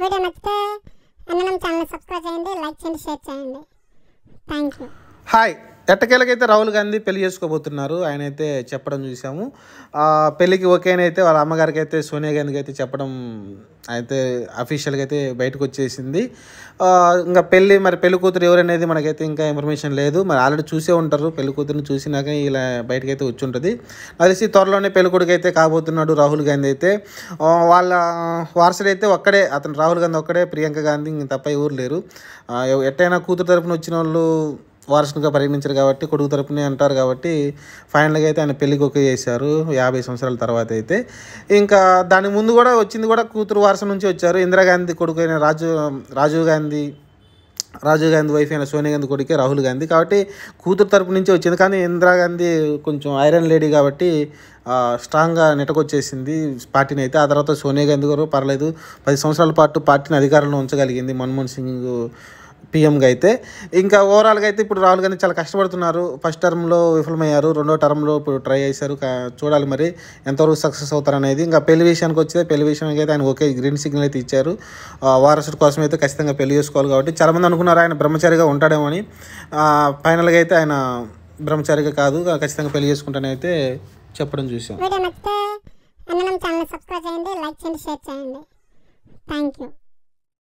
video నచ్చితే అన్నం channel subscribe చేయండి లైక్ చేయండి షేర్ చేయండి థ్యాంక్ యూ హాయ్ ఎట్టకేలకైతే రాహుల్ గాంధీ పెళ్లి చేసుకోబోతున్నారు ఆయన అయితే చెప్పడం చూసాము పెళ్ళికి ఓకేనైతే వాళ్ళ అమ్మగారికి అయితే సోనియా గాంధీకి అయితే చెప్పడం అయితే అఫీషియల్గా అయితే బయటకు వచ్చేసింది ఇంకా పెళ్ళి మరి పెళ్లి కూతురు ఎవరనేది మనకైతే ఇంకా ఇన్ఫర్మేషన్ లేదు మరి ఆల్రెడీ చూసే ఉంటారు పెళ్లి కూతురుని చూసినాక ఇలా బయటకు అయితే వచ్చి ఉంటుంది కలిసి త్వరలోనే పెళ్ళికొడుకు అయితే కాబోతున్నాడు రాహుల్ గాంధీ అయితే వాళ్ళ వారసుడు అయితే ఒక్కడే అతను రాహుల్ గాంధీ ఒక్కడే ప్రియాంక గాంధీ ఇంక తప్ప ఎవరు లేరు ఎట్టైనా కూతురు తరఫున వచ్చిన వాళ్ళు వారసునిగా పరిగణించారు కాబట్టి కొడుకు తరపునే అంటారు కాబట్టి ఫైనల్గా అయితే ఆయన పెళ్లి గొక్క చేశారు యాభై సంవత్సరాల తర్వాత అయితే ఇంకా దాని ముందు కూడా వచ్చింది కూడా కూతురు వారసు నుంచి వచ్చారు ఇందిరాగాంధీ కొడుకు అయిన రాజు రాజీవ్ గాంధీ రాజీవ్ గాంధీ వైఫ్ అయిన సోనియా గాంధీ కొడుకే రాహుల్ గాంధీ కాబట్టి కూతురు తరపు నుంచి వచ్చింది కానీ ఇందిరాగాంధీ కొంచెం ఐరన్ లేడీ కాబట్టి స్ట్రాంగ్గా నెటకొచ్చేసింది పార్టీని అయితే ఆ తర్వాత సోనియా గాంధీ గారు పర్లేదు పది సంవత్సరాల పాటు పార్టీని అధికారంలో ఉంచగలిగింది మన్మోహన్ సింగ్ పీఎంగా అయితే ఇంకా ఓవరాల్గా అయితే ఇప్పుడు రాహుల్ గాంధీ చాలా కష్టపడుతున్నారు ఫస్ట్ టర్మ్లో విఫలమయ్యారు రెండో టర్మ్లో ఇప్పుడు ట్రై చేశారు చూడాలి మరి ఎంతవరకు సక్సెస్ అవుతారు అనేది ఇంకా పెళ్లి విషయానికి వచ్చి పెళ్లి విషయానికి అయితే ఆయన ఓకే గ్రీన్ సిగ్నల్ అయితే ఇచ్చారు వారసుడు కోసం అయితే ఖచ్చితంగా పెళ్లి చేసుకోవాలి కాబట్టి చాలామంది అనుకున్నారు ఆయన బ్రహ్మచారిగా ఉంటాడేమో అని ఫైనల్గా అయితే ఆయన బ్రహ్మచారిగా కాదు ఖచ్చితంగా పెళ్లి చేసుకుంటానైతే చెప్పడం చూసాం ఛానల్ సబ్స్క్రైబ్ చేయండి లైక్ చేయండి షేర్ చేయండి థ్యాంక్ యూ